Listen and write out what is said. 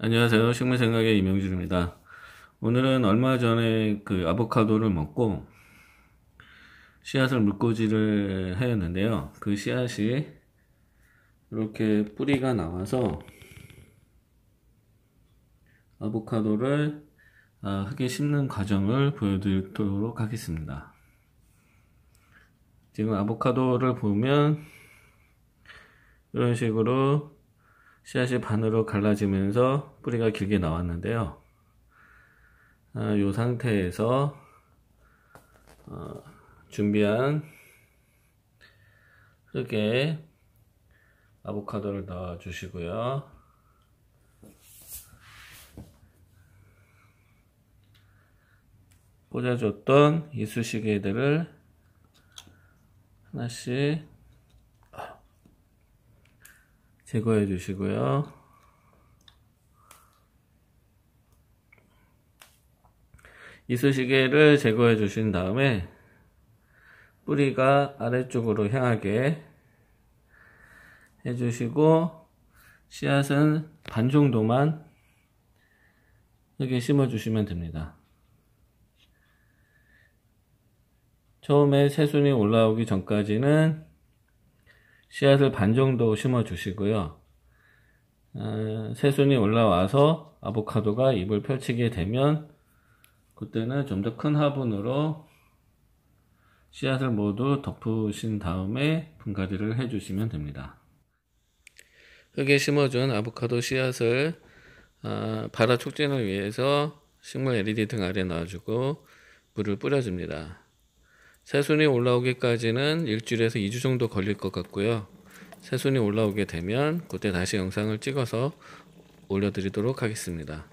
안녕하세요. 식물생각의 이명준입니다. 오늘은 얼마 전에 그 아보카도를 먹고 씨앗을 물꽂이를 하였는데요. 그 씨앗이 이렇게 뿌리가 나와서 아보카도를 흙에 아, 심는 과정을 보여드리도록 하겠습니다. 지금 아보카도를 보면 이런 식으로 씨앗이 반으로 갈라지면서 뿌리가 길게 나왔는데요. 아, 이 상태에서 어, 준비한 흙에 아보카도를 넣어 주시고요. 꽂아줬던 이쑤시개들을 하나씩 제거해 주시고요. 이쑤시개를 제거해 주신 다음에 뿌리가 아래쪽으로 향하게 해주시고 씨앗은 반 정도만 이렇게 심어주시면 됩니다. 처음에 새순이 올라오기 전까지는 씨앗을 반 정도 심어 주시고요. 어, 새순이 올라와서 아보카도가 잎을 펼치게 되면 그때는 좀 더 큰 화분으로 씨앗을 모두 덮으신 다음에 분갈이를 해주시면 됩니다. 흙에 심어준 아보카도 씨앗을 어, 발화 촉진을 위해서 식물 LED 등 아래 놔주고 물을 뿌려줍니다. 새순이 올라오기까지는 일주일에서 2주 정도 걸릴 것 같고요. 새순이 올라오게 되면 그때 다시 영상을 찍어서 올려드리도록 하겠습니다.